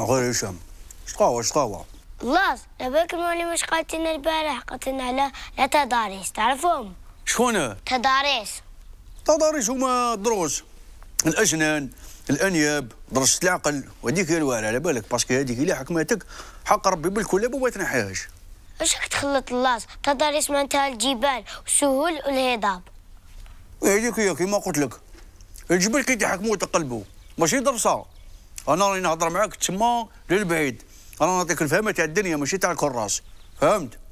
غير هشام شقاوة شقاوة خلاص لبيك مولي مش قاتلنا البارح قاتلنا على لا تضاريس تعرفهم شكون تضاريس تضاريس هما الدروس الاجنان الانياب درجه العقل وهذيك هي الوالي على بالك باسكو هذيك اللي حكمتك حق ربي بالكلاب وما تنحيهاش اش راك تخلط اللاص تضاريس معناتها الجبال والسهول والهضاب هذيك هي كيما قلت لك الجبل كي تحكموا تقلبوا ماشي درسه انا راني نهضر معاك تما للبعيد انا نعطيك الفهمه تاع الدنيا ماشي تاع الكراس فهمت